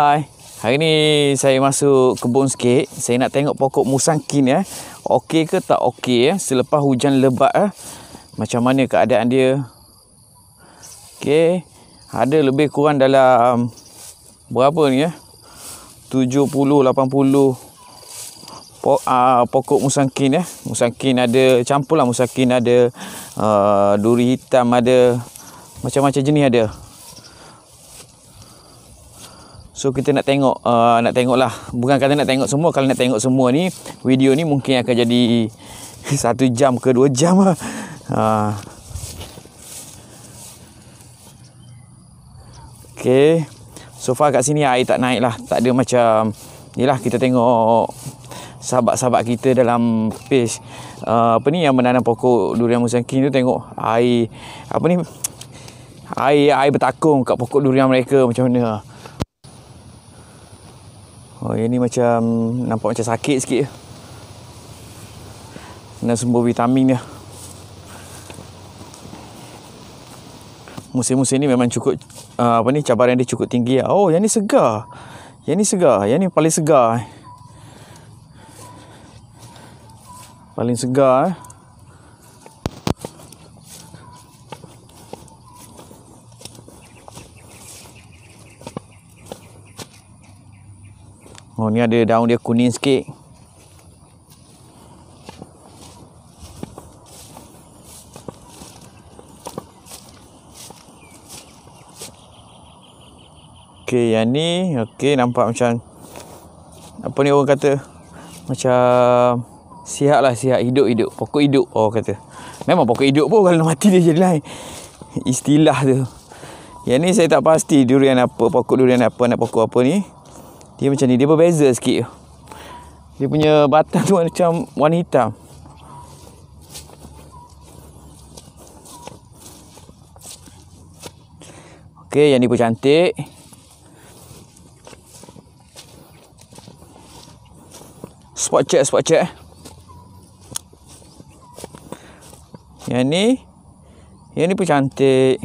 Hai. Hari ni saya masuk kebun sikit. Saya nak tengok pokok musangkin ya. Okey ke tak okey ya selepas hujan lebat ya. Macam mana keadaan dia? Okey. Ada lebih kurang dalam berapa ni ya? 70 80 po, uh, pokok musangkin ya. Musangkin ada campur campurlah musangkin ada uh, duri hitam ada macam-macam jenis ada. So kita nak tengok uh, nak lah. Bukan kata nak tengok semua, kalau nak tengok semua ni video ni mungkin akan jadi satu jam ke 2 jam lah. Uh. Okay. So far kat sini air tak naik lah. Tak ada macam ni lah kita tengok sahabat-sahabat kita dalam page uh, apa ni yang menanam pokok durian musang king tu tengok air apa ni air air bertakung kat pokok durian mereka macam mana. lah. Oh, ini macam nampak macam sakit sikit. Nak sembuh vitamin dia. Musim-musim ni memang cukup uh, apa ni cabaran dia cukup tinggi lah. Oh, yang ni segar. Yang ni segar. Yang ni paling segar. Eh. Paling segar eh. Oh ni ada daun dia kuning sikit. Okey yang ni okey nampak macam apa ni orang kata macam sihat lah sihat hidup hidup pokok hidup oh kata memang pokok hidup pun kalau mati dia jadi lain istilah tu yang ni saya tak pasti durian apa pokok durian apa nak pokok apa ni dia macam ni, dia berbeza sikit. Dia punya batang tu macam warna hitam. Okey, yang ni pun cantik. Spot check, spot check. Yang ni, yang ni pun cantik.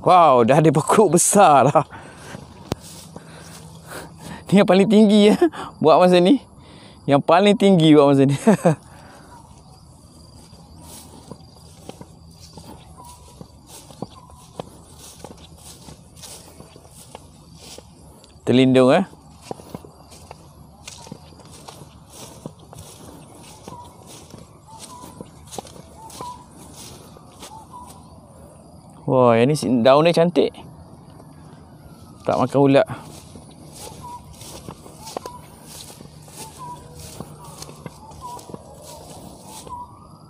Wow, dah ada pokok besar lah. Ni yang paling tinggi ya. Buat masa ni. Yang paling tinggi buat masa ni. Terlindung eh. Ya? Wah, wow, yang ni daun dia cantik. Tak makan ulat.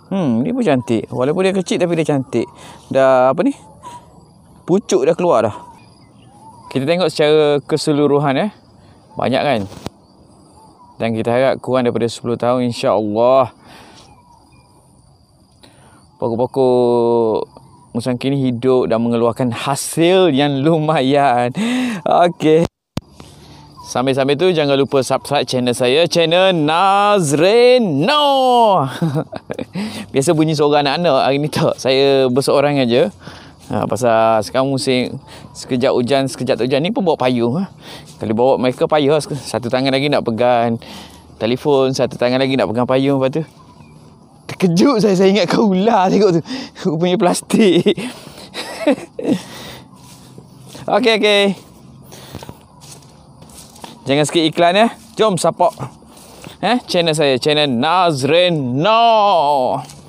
Hmm, ni pun cantik. Walaupun dia kecil tapi dia cantik. Dah apa ni? Pucuk dah keluar dah. Kita tengok secara keseluruhan eh. Banyak kan? Dan kita harap kurang daripada 10 tahun insya-Allah. Pokok-pokok musang kini hidup dan mengeluarkan hasil yang lumayan. Okey. Sambil-sambil tu jangan lupa subscribe channel saya Channel Nazrin No Biasa bunyi suara anak-anak hari ni tak Saya berseorang aja ha, Pasal sekarang musim Sekejap hujan, sekejap tak hujan ni pun bawa payung ha. Kalau bawa mereka payung ha, Satu tangan lagi nak pegang telefon Satu tangan lagi nak pegang payung Lepas tu terkejut saya saya ingat kau ular tengok tu rupanya plastik okey okey jangan sikit iklan ya jom support eh channel saya channel Nazrin no